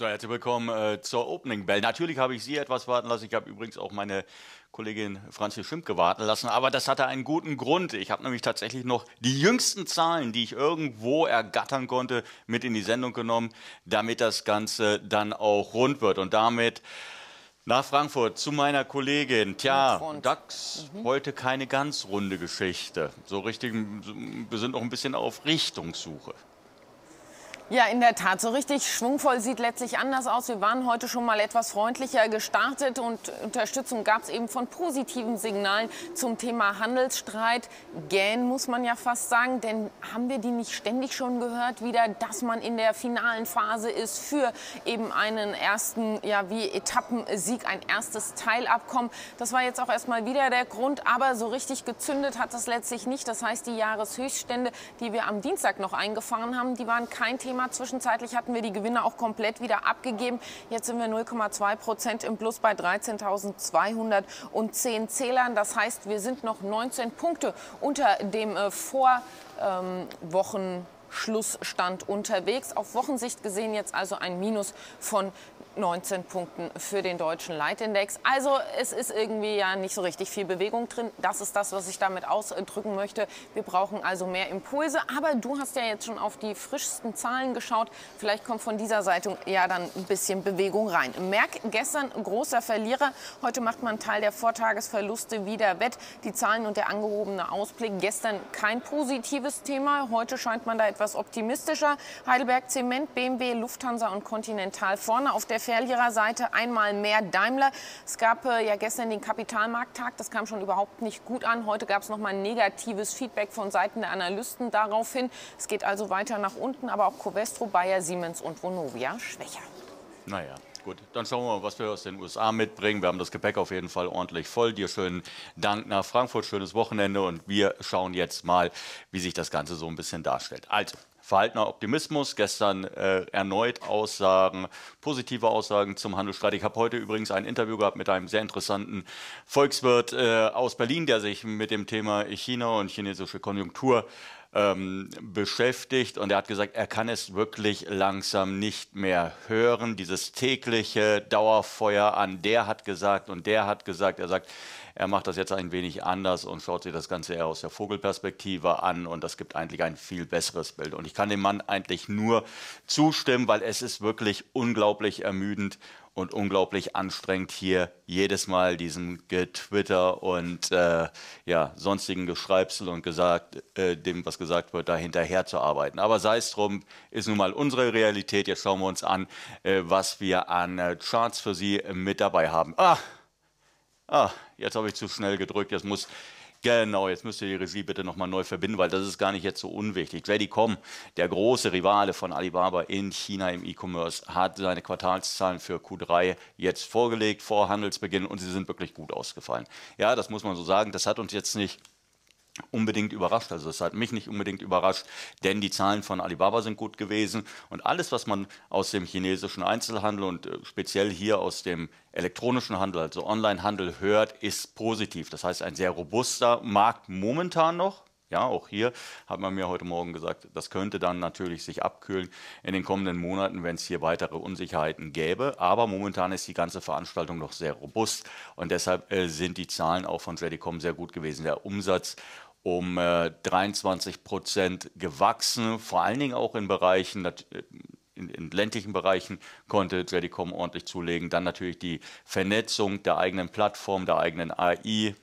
So, herzlich willkommen äh, zur Opening Bell. Natürlich habe ich Sie etwas warten lassen. Ich habe übrigens auch meine Kollegin Franzi Schimpke warten lassen, aber das hatte einen guten Grund. Ich habe nämlich tatsächlich noch die jüngsten Zahlen, die ich irgendwo ergattern konnte, mit in die Sendung genommen, damit das Ganze dann auch rund wird. Und damit nach Frankfurt zu meiner Kollegin. Tja, DAX, mhm. heute keine ganz runde Geschichte. So richtig, wir sind noch ein bisschen auf Richtungssuche. Ja, in der Tat, so richtig schwungvoll sieht letztlich anders aus. Wir waren heute schon mal etwas freundlicher gestartet und Unterstützung gab es eben von positiven Signalen zum Thema Handelsstreit. Gähn muss man ja fast sagen, denn haben wir die nicht ständig schon gehört wieder, dass man in der finalen Phase ist für eben einen ersten, ja wie Etappensieg, ein erstes Teilabkommen. Das war jetzt auch erstmal wieder der Grund, aber so richtig gezündet hat das letztlich nicht. Das heißt, die Jahreshöchststände, die wir am Dienstag noch eingefahren haben, die waren kein Thema Thema. Zwischenzeitlich hatten wir die Gewinne auch komplett wieder abgegeben. Jetzt sind wir 0,2 Prozent im Plus bei 13.210 Zählern. Das heißt, wir sind noch 19 Punkte unter dem äh, Vorwochenschlussstand ähm, unterwegs. Auf Wochensicht gesehen jetzt also ein Minus von 19 Punkten für den deutschen Leitindex. Also es ist irgendwie ja nicht so richtig viel Bewegung drin. Das ist das, was ich damit ausdrücken möchte. Wir brauchen also mehr Impulse. Aber du hast ja jetzt schon auf die frischsten Zahlen geschaut. Vielleicht kommt von dieser Seite ja dann ein bisschen Bewegung rein. Merck gestern großer Verlierer. Heute macht man Teil der Vortagesverluste wieder wett. Die Zahlen und der angehobene Ausblick. Gestern kein positives Thema. Heute scheint man da etwas optimistischer. Heidelberg Zement, BMW, Lufthansa und Continental vorne auf der Verkehr Einmal mehr Daimler. Es gab äh, ja gestern den Kapitalmarkttag. Das kam schon überhaupt nicht gut an. Heute gab es nochmal negatives Feedback von Seiten der Analysten daraufhin. Es geht also weiter nach unten. Aber auch Covestro, Bayer, Siemens und Vonovia schwächer. Naja. Gut, dann schauen wir mal, was wir aus den USA mitbringen. Wir haben das Gepäck auf jeden Fall ordentlich voll. Dir schönen Dank nach Frankfurt, schönes Wochenende und wir schauen jetzt mal, wie sich das Ganze so ein bisschen darstellt. Also, verhaltener Optimismus. Gestern äh, erneut Aussagen, positive Aussagen zum Handelsstreit. Ich habe heute übrigens ein Interview gehabt mit einem sehr interessanten Volkswirt äh, aus Berlin, der sich mit dem Thema China und chinesische Konjunktur ähm, beschäftigt und er hat gesagt, er kann es wirklich langsam nicht mehr hören. Dieses tägliche Dauerfeuer an der hat gesagt und der hat gesagt. Er sagt, er macht das jetzt ein wenig anders und schaut sich das Ganze eher aus der Vogelperspektive an und das gibt eigentlich ein viel besseres Bild. Und ich kann dem Mann eigentlich nur zustimmen, weil es ist wirklich unglaublich ermüdend und unglaublich anstrengend hier jedes Mal diesem Getwitter und äh, ja, sonstigen Geschreibsel und gesagt, äh, dem, was gesagt wird, da hinterher zu arbeiten. Aber sei es drum, ist nun mal unsere Realität. Jetzt schauen wir uns an, äh, was wir an äh, Charts für Sie mit dabei haben. Ah! Ah, jetzt habe ich zu schnell gedrückt. Jetzt muss Genau, jetzt müsst ihr die Regie bitte nochmal neu verbinden, weil das ist gar nicht jetzt so unwichtig. Readycom, der große Rivale von Alibaba in China im E-Commerce, hat seine Quartalszahlen für Q3 jetzt vorgelegt vor Handelsbeginn und sie sind wirklich gut ausgefallen. Ja, das muss man so sagen. Das hat uns jetzt nicht unbedingt überrascht. Also es hat mich nicht unbedingt überrascht, denn die Zahlen von Alibaba sind gut gewesen und alles, was man aus dem chinesischen Einzelhandel und äh, speziell hier aus dem elektronischen Handel, also Onlinehandel hört, ist positiv. Das heißt, ein sehr robuster Markt momentan noch ja, auch hier hat man mir heute Morgen gesagt, das könnte dann natürlich sich abkühlen in den kommenden Monaten, wenn es hier weitere Unsicherheiten gäbe. Aber momentan ist die ganze Veranstaltung noch sehr robust und deshalb äh, sind die Zahlen auch von Jedicom sehr gut gewesen. Der Umsatz um äh, 23 Prozent gewachsen, vor allen Dingen auch in Bereichen, in, in, ländlichen Bereichen konnte Jedicom ordentlich zulegen. Dann natürlich die Vernetzung der eigenen Plattform, der eigenen AI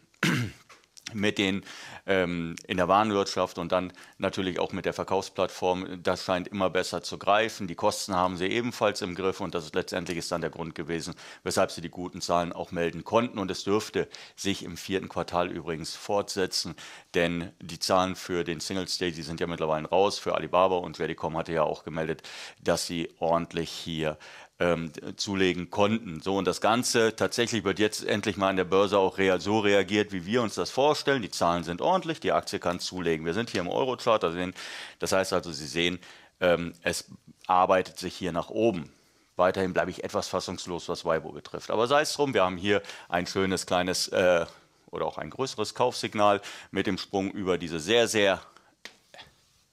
mit den ähm, in der Warenwirtschaft und dann natürlich auch mit der Verkaufsplattform. Das scheint immer besser zu greifen. Die Kosten haben sie ebenfalls im Griff und das ist letztendlich ist dann der Grund gewesen, weshalb sie die guten Zahlen auch melden konnten. Und es dürfte sich im vierten Quartal übrigens fortsetzen, denn die Zahlen für den Single Day, die sind ja mittlerweile raus. Für Alibaba und Readycom hatte ja auch gemeldet, dass sie ordentlich hier ähm, zulegen konnten. So, und das Ganze tatsächlich wird jetzt endlich mal an der Börse auch rea so reagiert, wie wir uns das vorstellen. Die Zahlen sind ordentlich, die Aktie kann zulegen. Wir sind hier im Eurochart, also das heißt also, Sie sehen, ähm, es arbeitet sich hier nach oben. Weiterhin bleibe ich etwas fassungslos, was Weibo betrifft. Aber sei es drum, wir haben hier ein schönes kleines äh, oder auch ein größeres Kaufsignal mit dem Sprung über diese sehr, sehr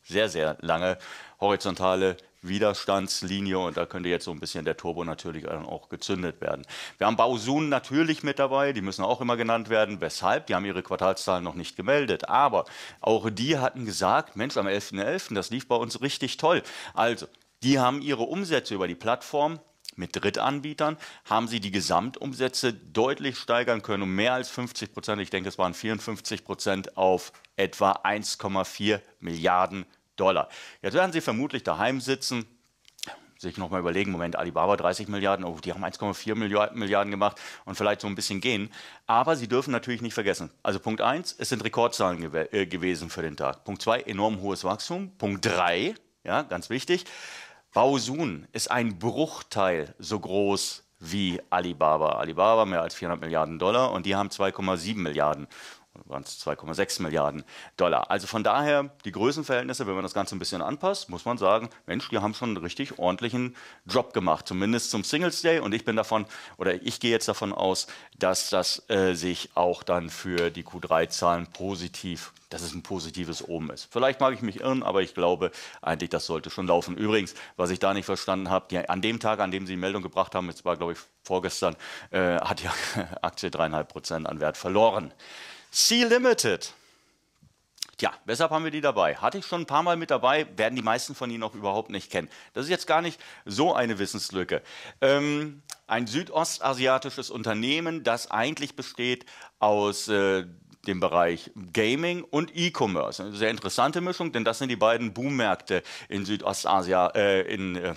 sehr, sehr lange horizontale Widerstandslinie und da könnte jetzt so ein bisschen der Turbo natürlich dann auch gezündet werden. Wir haben Bausun natürlich mit dabei, die müssen auch immer genannt werden. Weshalb? Die haben ihre Quartalszahlen noch nicht gemeldet, aber auch die hatten gesagt, Mensch, am 11.11., .11., das lief bei uns richtig toll. Also, die haben ihre Umsätze über die Plattform mit Drittanbietern haben sie die Gesamtumsätze deutlich steigern können um mehr als 50 Prozent. Ich denke, es waren 54 Prozent auf etwa 1,4 Milliarden Dollar. Jetzt werden sie vermutlich daheim sitzen, sich nochmal überlegen, Moment, Alibaba 30 Milliarden, oh, die haben 1,4 Milliarden gemacht und vielleicht so ein bisschen gehen. Aber sie dürfen natürlich nicht vergessen. Also Punkt 1, es sind Rekordzahlen gew äh gewesen für den Tag. Punkt 2, enorm hohes Wachstum. Punkt 3, ja, ganz wichtig, Baosun ist ein Bruchteil so groß wie Alibaba. Alibaba mehr als 400 Milliarden Dollar und die haben 2,7 Milliarden waren es 2,6 Milliarden Dollar. Also von daher, die Größenverhältnisse, wenn man das Ganze ein bisschen anpasst, muss man sagen, Mensch, die haben schon einen richtig ordentlichen Job gemacht, zumindest zum Singles Day. Und ich bin davon, oder ich gehe jetzt davon aus, dass das äh, sich auch dann für die Q3-Zahlen positiv, dass es ein positives Oben ist. Vielleicht mag ich mich irren, aber ich glaube eigentlich, das sollte schon laufen. Übrigens, was ich da nicht verstanden habe, an dem Tag, an dem Sie die Meldung gebracht haben, jetzt war, glaube ich, vorgestern, äh, hat die Aktie 3,5% an Wert verloren. C-Limited. Tja, weshalb haben wir die dabei? Hatte ich schon ein paar Mal mit dabei, werden die meisten von Ihnen noch überhaupt nicht kennen. Das ist jetzt gar nicht so eine Wissenslücke. Ähm, ein südostasiatisches Unternehmen, das eigentlich besteht aus äh, dem Bereich Gaming und E-Commerce. Eine sehr interessante Mischung, denn das sind die beiden Boommärkte in Südostasien, äh, in äh,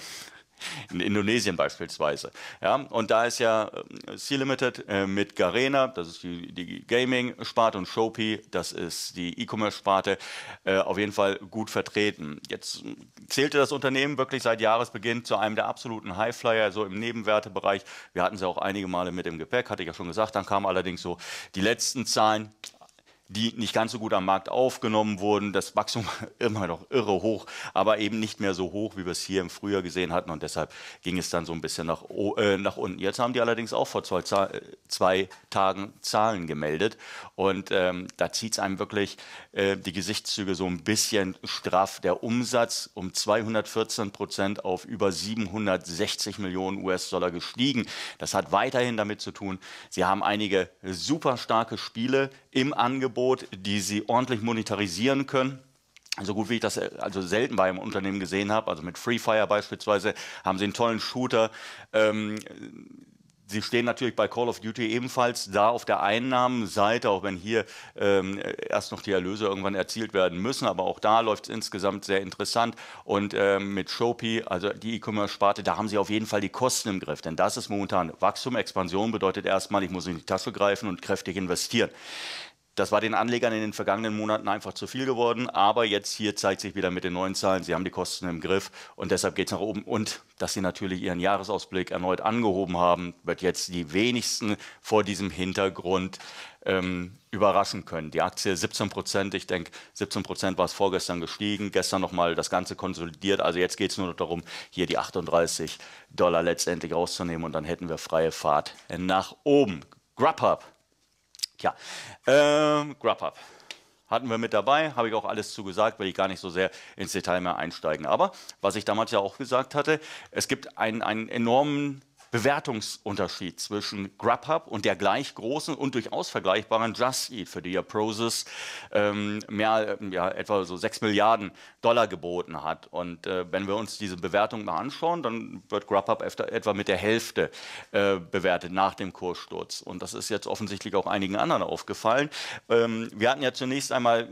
in Indonesien beispielsweise. Ja, und da ist ja äh, Sea Limited äh, mit Garena, das ist die, die Gaming-Sparte und Shopee, das ist die E-Commerce-Sparte, äh, auf jeden Fall gut vertreten. Jetzt zählte das Unternehmen wirklich seit Jahresbeginn zu einem der absoluten Highflyer, so im Nebenwertebereich. Wir hatten sie auch einige Male mit im Gepäck, hatte ich ja schon gesagt. Dann kamen allerdings so die letzten Zahlen, die nicht ganz so gut am Markt aufgenommen wurden. Das Wachstum immer noch irre hoch, aber eben nicht mehr so hoch, wie wir es hier im Frühjahr gesehen hatten. Und deshalb ging es dann so ein bisschen nach, äh, nach unten. Jetzt haben die allerdings auch vor zwei, äh, zwei Tagen Zahlen gemeldet. Und ähm, da zieht es einem wirklich äh, die Gesichtszüge so ein bisschen straff. Der Umsatz um 214 Prozent auf über 760 Millionen US-Dollar gestiegen. Das hat weiterhin damit zu tun, sie haben einige super starke Spiele im Angebot Angebot, die sie ordentlich monetarisieren können so gut wie ich das äh, also selten bei einem Unternehmen gesehen habe, also mit Free Fire beispielsweise, haben sie einen tollen Shooter. Ähm, sie stehen natürlich bei Call of Duty ebenfalls da auf der Einnahmenseite, auch wenn hier ähm, erst noch die Erlöse irgendwann erzielt werden müssen. Aber auch da läuft es insgesamt sehr interessant. Und ähm, mit Shopee, also die E-Commerce-Sparte, da haben sie auf jeden Fall die Kosten im Griff. Denn das ist momentan Wachstum. Expansion bedeutet erstmal, ich muss in die Tasche greifen und kräftig investieren. Das war den Anlegern in den vergangenen Monaten einfach zu viel geworden. Aber jetzt hier zeigt sich wieder mit den neuen Zahlen, sie haben die Kosten im Griff und deshalb geht es nach oben. Und dass sie natürlich ihren Jahresausblick erneut angehoben haben, wird jetzt die wenigsten vor diesem Hintergrund ähm, überraschen können. Die Aktie 17 Prozent, ich denke 17 Prozent war es vorgestern gestiegen, gestern nochmal das Ganze konsolidiert. Also jetzt geht es nur noch darum, hier die 38 Dollar letztendlich rauszunehmen und dann hätten wir freie Fahrt nach oben. Grubhub Tja, ähm, GrubHub hatten wir mit dabei, habe ich auch alles zugesagt, will ich gar nicht so sehr ins Detail mehr einsteigen. Aber was ich damals ja auch gesagt hatte, es gibt einen, einen enormen Bewertungsunterschied zwischen Grubhub und der gleich großen und durchaus vergleichbaren Just Eat, für die ja Prozis ähm, mehr, ja, etwa so 6 Milliarden Dollar geboten hat. Und äh, wenn wir uns diese Bewertung mal anschauen, dann wird Grubhub etwa mit der Hälfte äh, bewertet nach dem Kurssturz. Und das ist jetzt offensichtlich auch einigen anderen aufgefallen. Ähm, wir hatten ja zunächst einmal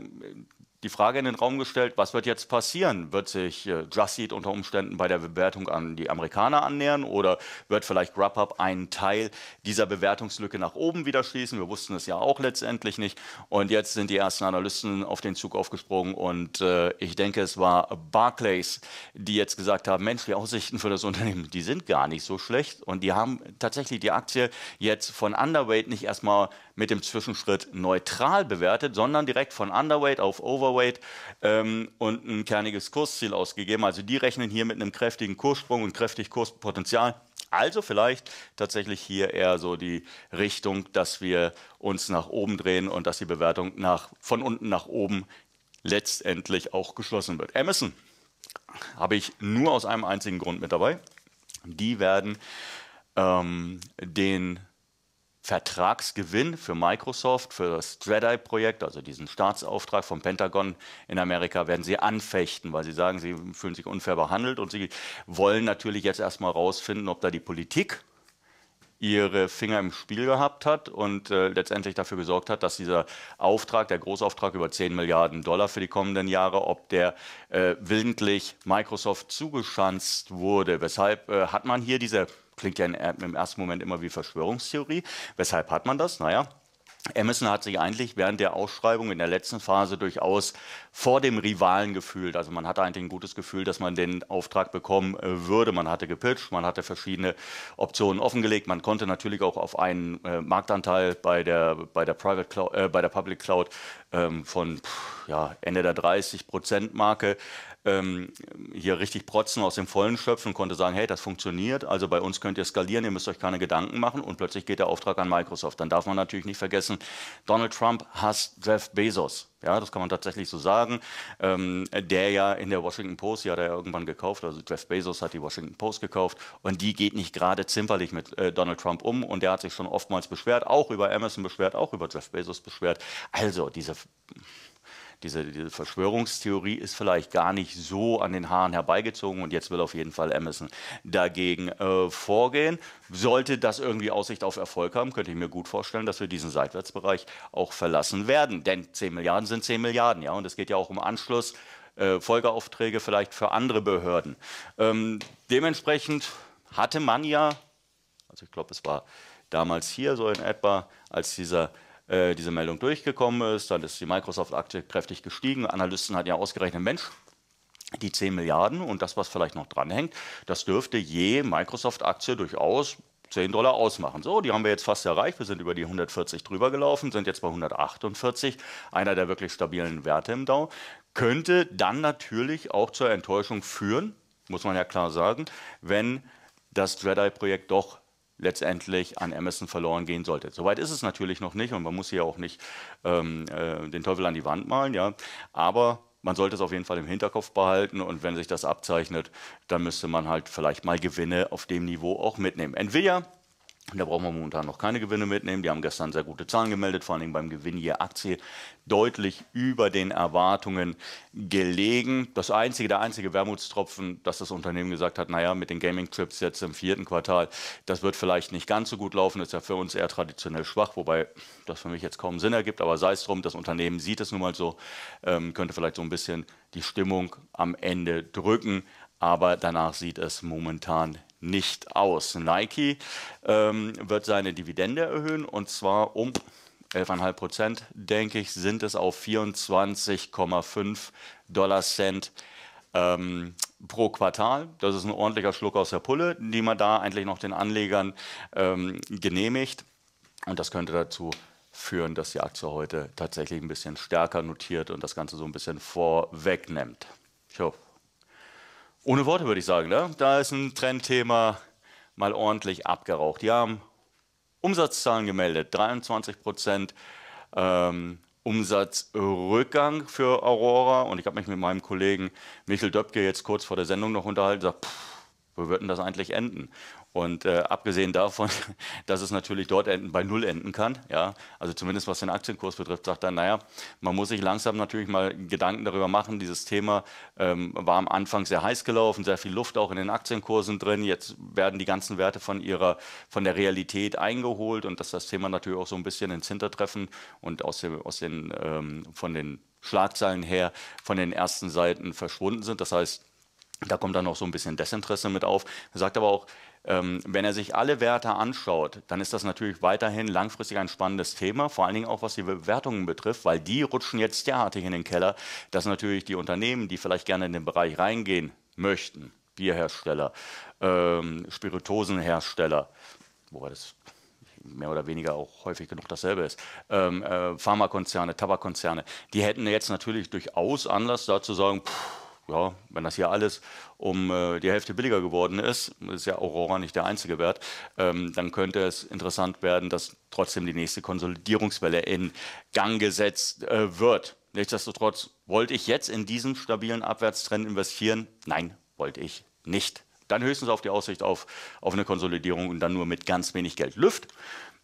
die Frage in den Raum gestellt, was wird jetzt passieren? Wird sich äh, Just unter Umständen bei der Bewertung an die Amerikaner annähern oder wird vielleicht Grubhub einen Teil dieser Bewertungslücke nach oben wieder schließen? Wir wussten es ja auch letztendlich nicht. Und jetzt sind die ersten Analysten auf den Zug aufgesprungen und äh, ich denke, es war Barclays, die jetzt gesagt haben, Mensch, die Aussichten für das Unternehmen, die sind gar nicht so schlecht und die haben tatsächlich die Aktie jetzt von Underweight nicht erstmal mit dem Zwischenschritt neutral bewertet, sondern direkt von Underweight auf Overweight ähm, und ein kerniges Kursziel ausgegeben. Also die rechnen hier mit einem kräftigen Kurssprung und kräftig Kurspotenzial. Also vielleicht tatsächlich hier eher so die Richtung, dass wir uns nach oben drehen und dass die Bewertung nach, von unten nach oben letztendlich auch geschlossen wird. Emerson habe ich nur aus einem einzigen Grund mit dabei. Die werden ähm, den Vertragsgewinn für Microsoft, für das Jedi-Projekt, also diesen Staatsauftrag vom Pentagon in Amerika, werden sie anfechten, weil sie sagen, sie fühlen sich unfair behandelt und sie wollen natürlich jetzt erstmal rausfinden, ob da die Politik ihre Finger im Spiel gehabt hat und äh, letztendlich dafür gesorgt hat, dass dieser Auftrag, der Großauftrag über 10 Milliarden Dollar für die kommenden Jahre, ob der äh, willentlich Microsoft zugeschanzt wurde. Weshalb äh, hat man hier diese klingt ja äh, im ersten Moment immer wie Verschwörungstheorie. Weshalb hat man das? Naja, Emerson hat sich eigentlich während der Ausschreibung in der letzten Phase durchaus vor dem Rivalen gefühlt. Also man hatte eigentlich ein gutes Gefühl, dass man den Auftrag bekommen äh, würde. Man hatte gepitcht, man hatte verschiedene Optionen offengelegt. Man konnte natürlich auch auf einen äh, Marktanteil bei der, bei der, Private Cloud, äh, bei der Public Cloud ähm, von pff, ja, Ende der 30-Prozent-Marke ähm, hier richtig protzen, aus dem Vollen schöpfen, konnte sagen, hey, das funktioniert, also bei uns könnt ihr skalieren, ihr müsst euch keine Gedanken machen und plötzlich geht der Auftrag an Microsoft. Dann darf man natürlich nicht vergessen, Donald Trump hasst Jeff Bezos. Ja, das kann man tatsächlich so sagen. Ähm, der ja in der Washington Post, die hat er irgendwann gekauft, also Jeff Bezos hat die Washington Post gekauft und die geht nicht gerade zimperlich mit äh, Donald Trump um und der hat sich schon oftmals beschwert, auch über Amazon beschwert, auch über Jeff Bezos beschwert. Also diese diese, diese Verschwörungstheorie ist vielleicht gar nicht so an den Haaren herbeigezogen und jetzt will auf jeden Fall Amazon dagegen äh, vorgehen. Sollte das irgendwie Aussicht auf Erfolg haben, könnte ich mir gut vorstellen, dass wir diesen Seitwärtsbereich auch verlassen werden. Denn 10 Milliarden sind 10 Milliarden, ja, und es geht ja auch um Anschluss. Äh, Folgeaufträge vielleicht für andere Behörden. Ähm, dementsprechend hatte man ja, also ich glaube, es war damals hier so in etwa, als dieser äh, diese Meldung durchgekommen ist. Dann ist die Microsoft-Aktie kräftig gestiegen. Analysten hatten ja ausgerechnet, Mensch, die 10 Milliarden und das, was vielleicht noch dranhängt, das dürfte je Microsoft-Aktie durchaus 10 Dollar ausmachen. So, die haben wir jetzt fast erreicht. Wir sind über die 140 drüber gelaufen, sind jetzt bei 148, einer der wirklich stabilen Werte im Dow. Könnte dann natürlich auch zur Enttäuschung führen, muss man ja klar sagen, wenn das Dreadeye-Projekt doch letztendlich an Amazon verloren gehen sollte. Soweit ist es natürlich noch nicht und man muss hier auch nicht ähm, äh, den Teufel an die Wand malen, ja. Aber man sollte es auf jeden Fall im Hinterkopf behalten und wenn sich das abzeichnet, dann müsste man halt vielleicht mal Gewinne auf dem Niveau auch mitnehmen. Nvidia da brauchen wir momentan noch keine Gewinne mitnehmen. Die haben gestern sehr gute Zahlen gemeldet, vor allem beim Gewinn je Aktie deutlich über den Erwartungen gelegen. Das einzige, der einzige Wermutstropfen, dass das Unternehmen gesagt hat, naja, mit den Gaming-Trips jetzt im vierten Quartal, das wird vielleicht nicht ganz so gut laufen, ist ja für uns eher traditionell schwach, wobei das für mich jetzt kaum Sinn ergibt, aber sei es drum, das Unternehmen sieht es nun mal so, ähm, könnte vielleicht so ein bisschen die Stimmung am Ende drücken, aber danach sieht es momentan nicht aus. Nike ähm, wird seine Dividende erhöhen und zwar um 11,5 Prozent, denke ich, sind es auf 24,5 Dollar Cent ähm, pro Quartal. Das ist ein ordentlicher Schluck aus der Pulle, die man da eigentlich noch den Anlegern ähm, genehmigt. Und das könnte dazu führen, dass die Aktie heute tatsächlich ein bisschen stärker notiert und das Ganze so ein bisschen vorwegnimmt. Ich hoffe. Ohne Worte würde ich sagen, ne? da ist ein Trendthema mal ordentlich abgeraucht. Die haben Umsatzzahlen gemeldet, 23 Prozent ähm, Umsatzrückgang für Aurora. Und ich habe mich mit meinem Kollegen Michel Döpke jetzt kurz vor der Sendung noch unterhalten und gesagt, pff, wo wird denn das eigentlich enden? Und äh, abgesehen davon, dass es natürlich dort enden, bei Null enden kann, ja, also zumindest was den Aktienkurs betrifft, sagt er, naja, man muss sich langsam natürlich mal Gedanken darüber machen. Dieses Thema ähm, war am Anfang sehr heiß gelaufen, sehr viel Luft auch in den Aktienkursen drin. Jetzt werden die ganzen Werte von ihrer, von der Realität eingeholt und dass das Thema natürlich auch so ein bisschen ins Hintertreffen und aus, dem, aus den, ähm, von den Schlagzeilen her von den ersten Seiten verschwunden sind. Das heißt, da kommt dann auch so ein bisschen Desinteresse mit auf. Er sagt aber auch, ähm, wenn er sich alle Werte anschaut, dann ist das natürlich weiterhin langfristig ein spannendes Thema, vor allen Dingen auch was die Bewertungen betrifft, weil die rutschen jetzt derartig in den Keller, dass natürlich die Unternehmen, die vielleicht gerne in den Bereich reingehen möchten, Bierhersteller, ähm, Spiritosenhersteller, wobei das mehr oder weniger auch häufig genug dasselbe ist. Ähm, äh, Pharmakonzerne, Tabakkonzerne, die hätten jetzt natürlich durchaus Anlass dazu sagen, pff, ja, wenn das hier alles um äh, die Hälfte billiger geworden ist, ist ja Aurora nicht der einzige Wert, ähm, dann könnte es interessant werden, dass trotzdem die nächste Konsolidierungswelle in Gang gesetzt äh, wird. Nichtsdestotrotz, wollte ich jetzt in diesen stabilen Abwärtstrend investieren? Nein, wollte ich nicht. Dann höchstens auf die Aussicht auf, auf eine Konsolidierung und dann nur mit ganz wenig Geld. Lüft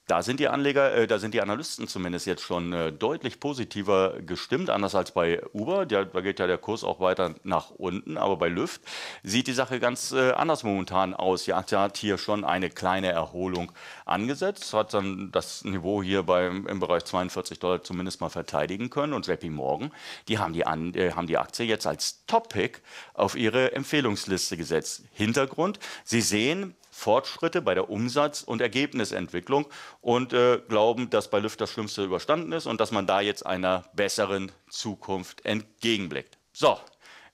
da sind die Anleger, äh, da sind die Analysten zumindest jetzt schon äh, deutlich positiver gestimmt, anders als bei Uber. Der, da geht ja der Kurs auch weiter nach unten, aber bei Lüft sieht die Sache ganz äh, anders momentan aus. Die Aktie hat hier schon eine kleine Erholung angesetzt, hat dann das Niveau hier bei, im Bereich 42 Dollar zumindest mal verteidigen können und JP Morgan, die haben die, An äh, haben die Aktie jetzt als Top-Pick auf ihre Empfehlungsliste gesetzt. Hintergrund, Sie sehen, Fortschritte bei der Umsatz- und Ergebnisentwicklung und äh, glauben, dass bei Lüft das Schlimmste überstanden ist und dass man da jetzt einer besseren Zukunft entgegenblickt. So,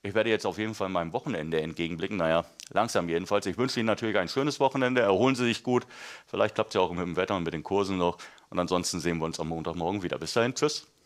ich werde jetzt auf jeden Fall meinem Wochenende entgegenblicken. Naja, langsam jedenfalls. Ich wünsche Ihnen natürlich ein schönes Wochenende. Erholen Sie sich gut. Vielleicht klappt es ja auch mit dem Wetter und mit den Kursen noch. Und ansonsten sehen wir uns am Montagmorgen wieder. Bis dahin, tschüss.